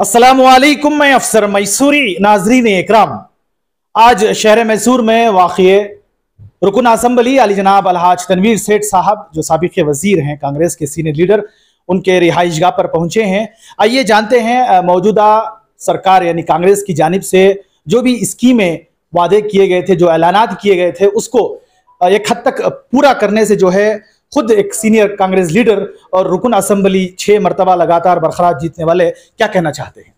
असलम मैं अफसर मैसूरी नाजरीन इकराम आज शहर मैसूर में वाक़ रुकन असम्बली अली जनाब अलहाज तनवीर सेठ साहब जो सबक वजीर हैं कांग्रेस के सीनियर लीडर उनके रिहाइश गाह पर पहुंचे हैं आइए जानते हैं मौजूदा सरकार यानी कांग्रेस की जानब से जो भी स्कीमें वादे किए गए थे जो ऐलान किए गए थे उसको एक हद तक पूरा करने से जो है खुद एक सीनियर कांग्रेस लीडर और रुकन असेंबली छह मरतबा लगातार बरकरार जीतने वाले क्या कहना चाहते हैं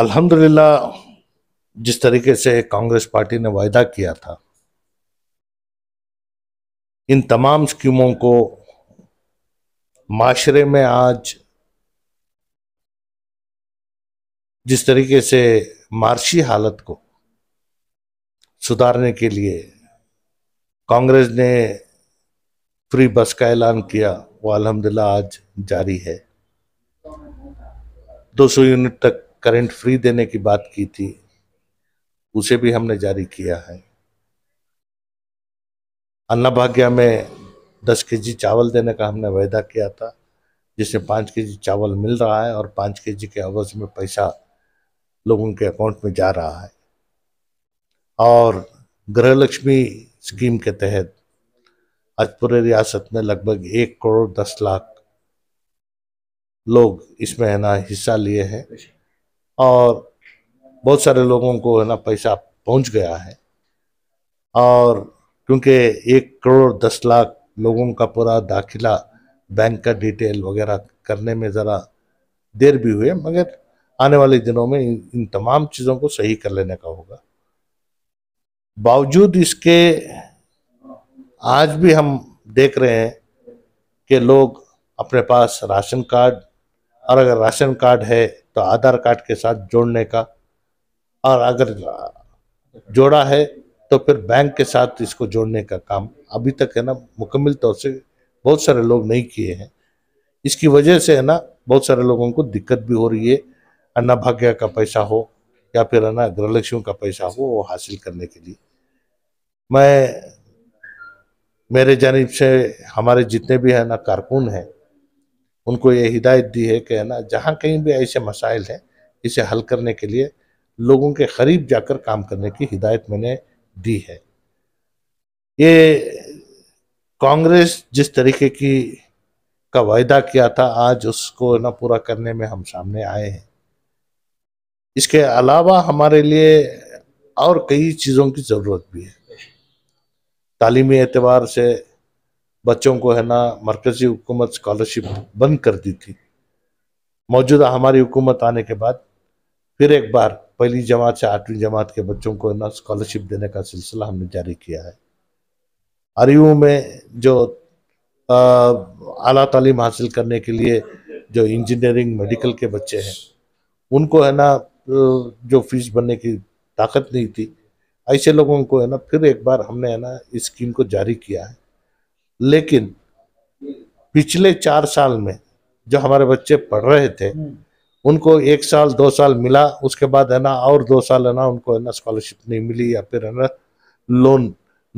अल्हम्दुलिल्लाह जिस तरीके से कांग्रेस पार्टी ने वायदा किया था इन तमाम स्कीमों को माशरे में आज जिस तरीके से मार्शी हालत को सुधारने के लिए कांग्रेस ने फ्री बस का ऐलान किया वो अलहमदिल्ला आज जारी है 200 यूनिट तक करंट फ्री देने की बात की थी उसे भी हमने जारी किया है अन्ना भाग्य में 10 केजी चावल देने का हमने वायदा किया था जिसमें पाँच के जी चावल मिल रहा है और पाँच के जी के अवज में पैसा लोगों के अकाउंट में जा रहा है और गृहलक्ष्मी स्कीम के तहत आज पूरे रियासत में लगभग एक करोड़ दस लाख लोग इसमें है ना हिस्सा लिए हैं और बहुत सारे लोगों को है ना पैसा पहुंच गया है और क्योंकि एक करोड़ दस लाख लोगों का पूरा दाखिला बैंक का डिटेल वगैरह करने में ज़रा देर भी हुई मगर आने वाले दिनों में इन, इन तमाम चीज़ों को सही कर लेने का होगा बावजूद इसके आज भी हम देख रहे हैं कि लोग अपने पास राशन कार्ड और अगर राशन कार्ड है तो आधार कार्ड के साथ जोड़ने का और अगर जोड़ा है तो फिर बैंक के साथ इसको जोड़ने का काम अभी तक है ना मुकम्मल तौर से बहुत सारे लोग नहीं किए हैं इसकी वजह से है ना बहुत सारे लोगों को दिक्कत भी हो रही है अन्ना भाग्य का पैसा हो या फिर है ना गृहलक्ष्मी का पैसा हो वो हासिल करने के लिए मैं मेरे जानब से हमारे जितने भी है ना कारकुन हैं उनको ये हिदायत दी है कि है ना जहाँ कहीं भी ऐसे मसाइल हैं इसे हल करने के लिए लोगों के करीब जाकर काम करने की हिदायत मैंने दी है ये कांग्रेस जिस तरीके की का वायदा किया था आज उसको ना पूरा करने में हम सामने आए हैं इसके अलावा हमारे लिए और कई चीज़ों की ज़रूरत भी है तालीमी एतबार से बच्चों को है ना मरकज़ी हुकूमत स्कॉलरशिप बंद कर दी थी मौजूदा हमारी हुकूमत आने के बाद फिर एक बार पहली जमात से आठवीं जमात के बच्चों को है ना स्कॉलरशिप देने का सिलसिला हमने जारी किया है अरयू में जो अला तालीम हासिल करने के लिए जो इंजीनियरिंग मेडिकल के बच्चे हैं उनको है ना जो फीस बनने की ताकत नहीं थी ऐसे लोगों को है ना फिर एक बार हमने है ना इस स्कीम को जारी किया है लेकिन पिछले चार साल में जो हमारे बच्चे पढ़ रहे थे हम्म। उनको एक साल दो साल मिला उसके बाद है ना और दो साल है ना उनको है ना स्कॉलरशिप नहीं मिली या फिर है ना लोन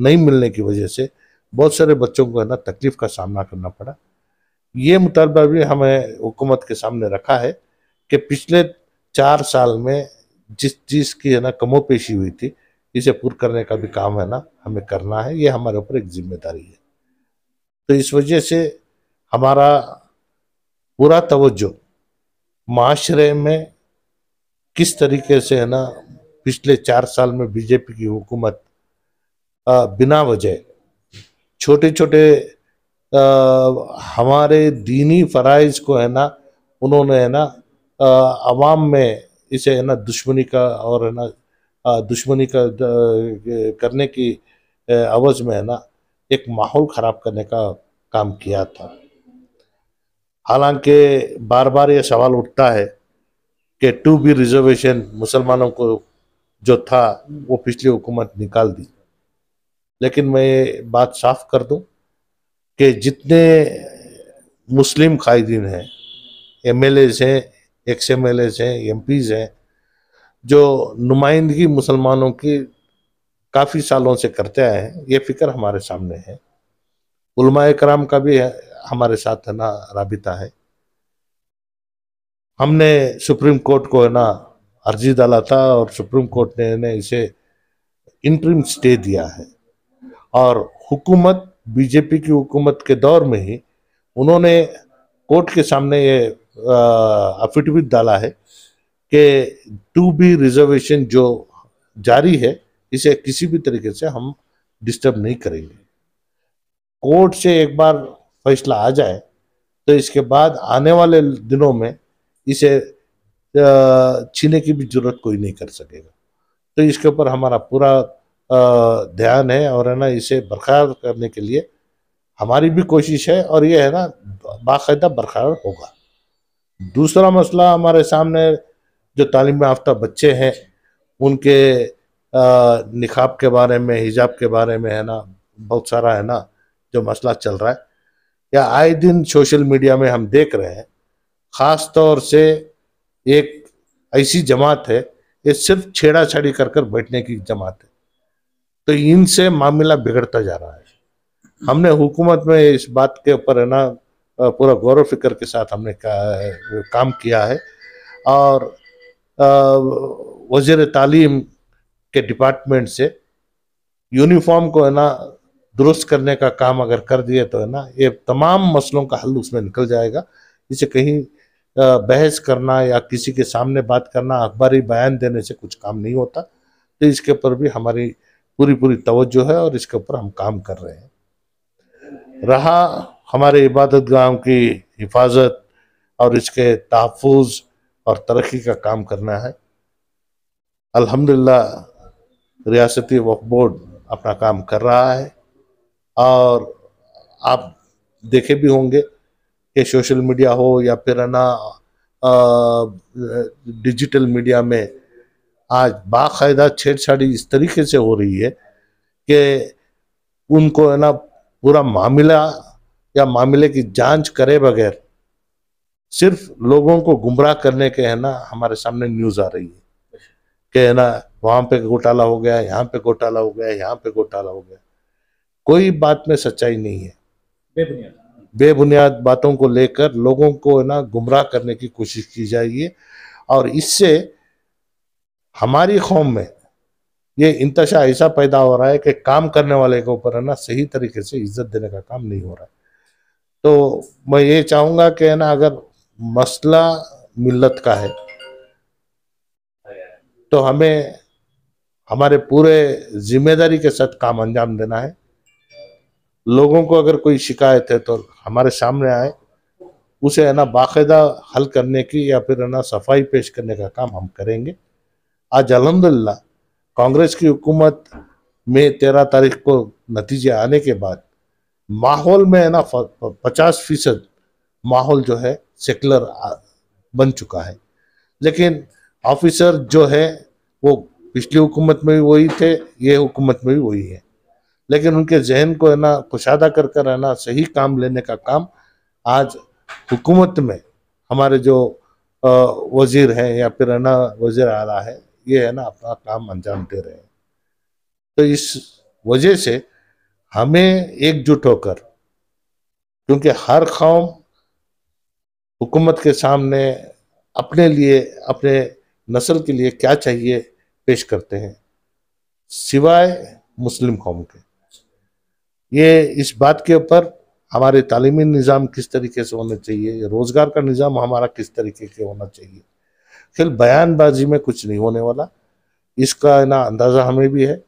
नहीं मिलने की वजह से बहुत सारे बच्चों को है ना तकलीफ का सामना करना पड़ा ये मुतालबा भी हमें हुकूमत के सामने रखा है कि पिछले चार साल में जिस चीज़ की है ना कमोपेशी हुई थी इसे पूर्ण करने का भी काम है ना हमें करना है ये हमारे ऊपर एक जिम्मेदारी है तो इस वजह से हमारा पूरा तवज्जो माशरे में किस तरीके से है ना पिछले चार साल में बीजेपी की हुकूमत बिना वजह छोटे छोटे हमारे दीनी फ़राइज को है ना उन्होंने है ना आवाम में इसे है ना दुश्मनी का और है ना दुश्मनी का करने की आवाज़ में है ना एक माहौल ख़राब करने का काम किया था हालांकि बार बार ये सवाल उठता है कि टू बी रिजर्वेशन मुसलमानों को जो था वो पिछली हुकूमत निकाल दी लेकिन मैं ये बात साफ कर दूं कि जितने मुस्लिम कायदीन हैं एम एल एज़ हैं एक्स एम एल एज़ हैं एम पीज़ हैं जो नुमाइंदगी मुसलमानों की काफ़ी सालों से करते आए हैं ये फ़िक्र हमारे सामने है कराम का भी हमारे साथ है ना रबिता है हमने सुप्रीम कोर्ट को है ना अर्जी डाला था और सुप्रीम कोर्ट ने इन्हें इसे इंट्रीम स्टे दिया है और हुकूमत बीजेपी की हुकूमत के दौर में ही उन्होंने कोर्ट के सामने ये अफिडेविट डाला है कि टू बी रिजर्वेशन जो जारी है इसे किसी भी तरीके से हम डिस्टर्ब नहीं करेंगे कोर्ट से एक बार फैसला आ जाए तो इसके बाद आने वाले दिनों में इसे छीने की भी जरूरत कोई नहीं कर सकेगा तो इसके ऊपर हमारा पूरा ध्यान है और है ना इसे बरकरार करने के लिए हमारी भी कोशिश है और ये है ना बाकायदा बरकरार होगा दूसरा मसला हमारे सामने जो तालीम याफ्ता बच्चे हैं उनके निकाब के बारे में हिजाब के बारे में है ना बहुत सारा है ना जो मसला चल रहा है या आए दिन सोशल मीडिया में हम देख रहे हैं ख़ास तौर से एक ऐसी जमात है ये सिर्फ छेड़ा छाड़ी कर कर बैठने की जमात है तो इनसे मामला बिगड़ता जा रहा है हमने हुकूमत में इस बात के ऊपर है ना पूरा गौरव फिक्र के साथ हमने का, काम किया है और वजीर तालीम के डिपार्टमेंट से यूनिफॉर्म को है ना दुरुस्त करने का काम अगर कर दिए तो है ना ये तमाम मसलों का हल उसमें निकल जाएगा इसे कहीं बहस करना या किसी के सामने बात करना अखबारी बयान देने से कुछ काम नहीं होता तो इसके ऊपर भी हमारी पूरी पूरी तवज्जो है और इसके ऊपर हम काम कर रहे हैं रहा हमारे इबादत गाँव की हिफाजत और इसके तहफ़ और तरक्की का काम करना है अल्हम्दुलिल्लाह रियासती वक्फ बोर्ड अपना काम कर रहा है और आप देखे भी होंगे कि सोशल मीडिया हो या फिर ना डिजिटल मीडिया में आज बाकायदा छेड़छाड़ी इस तरीके से हो रही है कि उनको है ना पूरा मामला या मामले की जांच करे बगैर सिर्फ लोगों को गुमराह करने के है ना हमारे सामने न्यूज आ रही है कि है ना वहां पे घोटाला हो गया यहाँ पे घोटाला हो गया यहाँ पे घोटाला हो गया कोई बात में सच्चाई नहीं है बेबुनियाद बे बातों को लेकर लोगों को है ना गुमराह करने की कोशिश की जाएगी और इससे हमारी कौम में ये इंतशा ऐसा पैदा हो रहा है कि काम करने वाले के ऊपर है ना सही तरीके से इज्जत देने का काम नहीं हो रहा है तो मैं ये चाहूंगा कि है ना अगर मसला मिल्लत का है तो हमें हमारे पूरे जिम्मेदारी के साथ काम अंजाम देना है लोगों को अगर कोई शिकायत है तो हमारे सामने आए उसे है ना बाकायदा हल करने की या फिर है ना सफाई पेश करने का काम हम करेंगे आज अलहमदिल्ला कांग्रेस की हुकूमत में तेरह तारीख को नतीजे आने के बाद माहौल में है ना पचास फीसद माहौल जो है सेकुलर बन चुका है लेकिन ऑफिसर जो है वो पिछली हुकूमत में भी वही थे ये हुकूमत में भी वही है लेकिन उनके जहन को है ना कुशादा कर कर है ना सही काम लेने का काम आज हुकूमत में हमारे जो वजीर हैं या फिर है ना वजीर आला है ये है ना अपना काम अंजाम दे रहे हैं तो इस वजह से हमें एकजुट होकर क्योंकि हर कौम हुकूमत के सामने अपने लिए अपने नस्ल के लिए क्या चाहिए पेश करते हैं सिवाय मुस्लिम कौम के ये इस बात के ऊपर हमारे तालीमी निज़ाम किस तरीके से होने चाहिए रोज़गार का निज़ाम हमारा किस तरीके के होना चाहिए खेल बयानबाजी में कुछ नहीं होने वाला इसका ना अंदाज़ा हमें भी है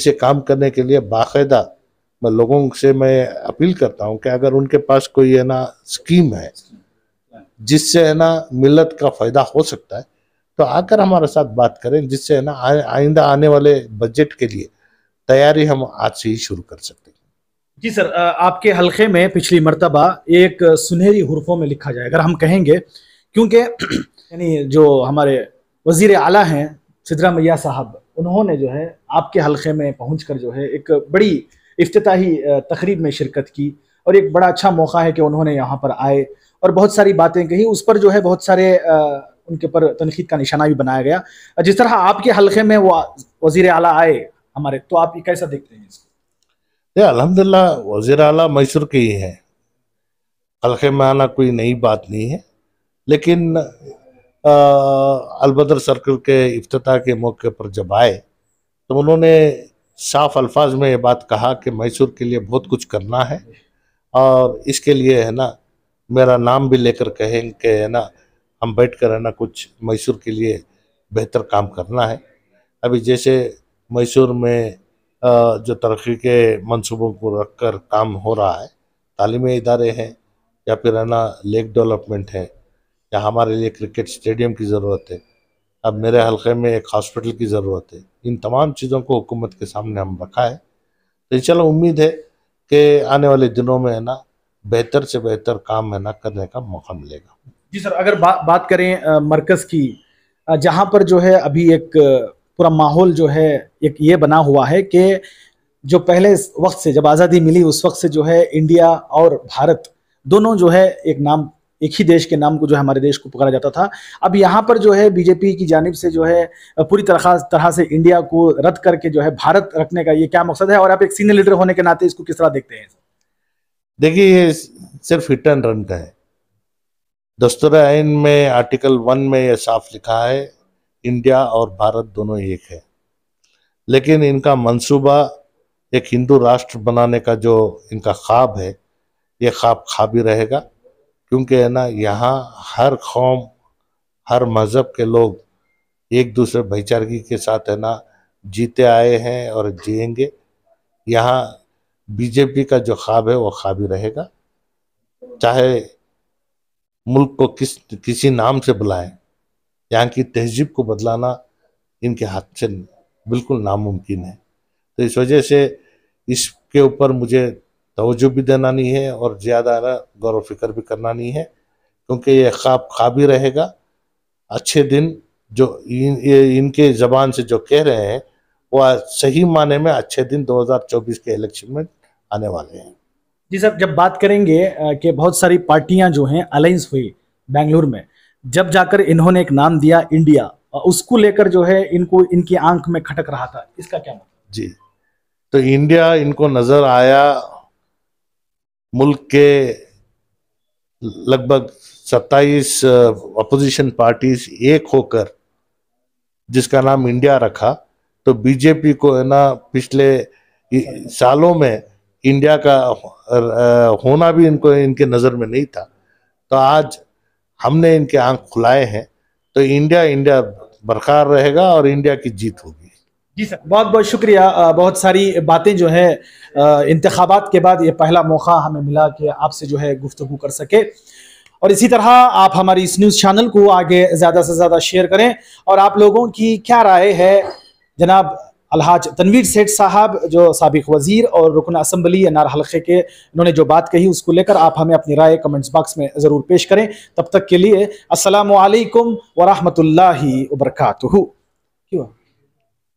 इसे काम करने के लिए बाकायदा मैं लोगों से मैं अपील करता हूं कि अगर उनके पास कोई है ना स्कीम है जिससे है ना मिलत का फ़ायदा हो सकता है तो आकर हमारे साथ बात करें जिससे है ना आइंदा आने वाले बजट के लिए तैयारी हम आज से ही शुरू कर सकते हैं जी सर आपके हलके में पिछली मरतबा एक सुनहरी हरफों में लिखा जाए अगर हम कहेंगे क्योंकि यानी जो हमारे वजीर आला हैं सिद्धरा मैया साहब उन्होंने जो है आपके हलके में पहुँच कर जो है एक बड़ी अफ्ताही तकरीब में शिरकत की और एक बड़ा अच्छा मौका है कि उन्होंने यहाँ पर आए और बहुत सारी बातें कही उस पर जो है बहुत सारे उनके ऊपर तनखीद का निशाना भी बनाया गया जिस तरह आपके हल्के में वो वजीर अला आए हमारे तो आप ये कैसा देखते हैं इसको अलहमदिल्ला वजीर अला मैसूर के ही हैं हल्के में आना कोई नई बात नहीं है लेकिन अलबदर सर्कल के अफ्ताह के मौके पर जब आए तो उन्होंने साफ अल्फाज में ये बात कहा कि मैसूर के लिए बहुत कुछ करना है और इसके लिए है ना मेरा नाम भी लेकर कहें कि है ना हम बैठ कर है ना कुछ मैसूर के लिए बेहतर काम करना है अभी जैसे मैसूर में जो तरक्की के मंसूबों को रख कर काम हो रहा है तालीमी इदारे हैं या फिर है ना लेक डेवलपमेंट है या हमारे लिए क्रिकेट स्टेडियम की ज़रूरत है अब मेरे हलके में एक हॉस्पिटल की ज़रूरत है इन तमाम चीज़ों को हुकूमत के सामने हम रखा है तो इन उम्मीद है कि आने वाले दिनों में है ना बेहतर से बेहतर काम है ना करने का मौका मिलेगा जी सर अगर बा, बात करें मरकज की जहाँ पर जो है अभी एक पूरा माहौल जो है एक ये बना हुआ है कि जो पहले वक्त से जब आज़ादी मिली उस वक्त से जो है इंडिया और भारत दोनों जो है एक नाम एक ही देश के नाम को जो है हमारे देश को पुकारा जाता था अब यहाँ पर जो है बीजेपी की जानब से जो है पूरी तरह तरह से इंडिया को रद्द करके जो है भारत रखने का ये क्या मकसद है और आप एक सीनियर लीडर होने के नाते इसको किस तरह देखते हैं देखिए ये सिर्फ हिट एंड रन का है दस्तूर आइन में आर्टिकल वन में यह साफ लिखा है इंडिया और भारत दोनों एक है लेकिन इनका मंसूबा एक हिंदू राष्ट्र बनाने का जो इनका ख्वाब है ये ख्वाब खा भी रहेगा क्योंकि है ना यहाँ हर कौम हर मज़हब के लोग एक दूसरे भाईचारगी के साथ है ना जीते आए हैं और जिएंगे यहाँ बीजेपी का जो ख्वाब है वो ख्वाब ही रहेगा चाहे मुल्क को किस किसी नाम से बुलाएं यहाँ की तहजीब को बदलाना इनके हाथ से बिल्कुल नामुमकिन है तो इस वजह से इसके ऊपर मुझे तोज्जो भी देना नहीं है और ज़्यादा गौर फिक्र भी करना नहीं है क्योंकि ये ख्वाब ख्वाब ही रहेगा अच्छे दिन जो इन, ये इनके ज़बान से जो कह रहे हैं वह सही माने में अच्छे दिन 2024 के इलेक्शन में आने वाले हैं जी सर जब बात करेंगे कि बहुत सारी पार्टियां जो हैं अलायंस हुई बेंगलुरु में जब जाकर इन्होंने एक नाम दिया इंडिया उसको लेकर जो है इनको इनकी आंख में खटक रहा था इसका क्या मतलब जी तो इंडिया इनको नजर आया मुल्क के लगभग 27 अपोजिशन पार्टीज एक होकर जिसका नाम इंडिया रखा तो बीजेपी को है ना पिछले सालों में इंडिया का होना भी इनको इनके नज़र में नहीं था तो आज हमने इनके आंख खुलाए हैं तो इंडिया इंडिया बरकरार रहेगा और इंडिया की जीत होगी जी सर बहुत बहुत शुक्रिया बहुत सारी बातें जो है इंतबात के बाद ये पहला मौका हमें मिला कि आपसे जो है गुफ्तु कर सके और इसी तरह आप हमारी इस न्यूज़ चैनल को आगे ज़्यादा से ज़्यादा शेयर करें और आप लोगों की क्या राय है जनाब अलहाज तनवीर सेठ साहब जो सबक वजीर और रुकन असम्बली अनार हल्के के उन्होंने जो बात कही उसको लेकर आप हमें अपनी राय कमेंट्स बॉक्स में ज़रूर पेश करें तब तक के लिए असलकम वरहमल वरकू